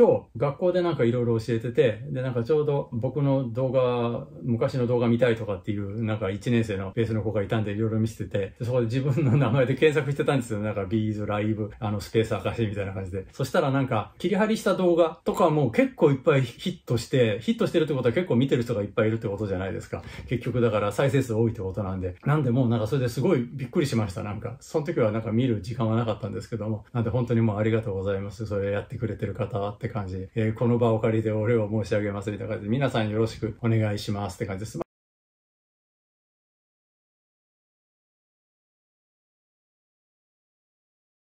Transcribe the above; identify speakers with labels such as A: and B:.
A: 今日学校でなんかいろいろ教えてて、でなんかちょうど僕の動画、昔の動画見たいとかっていうなんか1年生のベースの子がいたんでいろいろ見せてて、そこで自分の名前で検索してたんですよ。なんかビーズライブ、あのスペース明しみたいな感じで。そしたらなんか切り張りした動画とかも結構いっぱいヒットして、ヒットしてるってことは結構見てる人がいっぱいいるってことじゃないですか。結局だから再生数多いってことなんで。なんでもうなんかそれですごいびっくりしました。なんか、その時はなんか見る時間はなかったんですけども。なんで本当にもうありがとうございます。それやってくれてる方って感じえー、この場を借りてお礼を申し上げますみたいな感じで、皆さんよろしくお願いしますって感じです。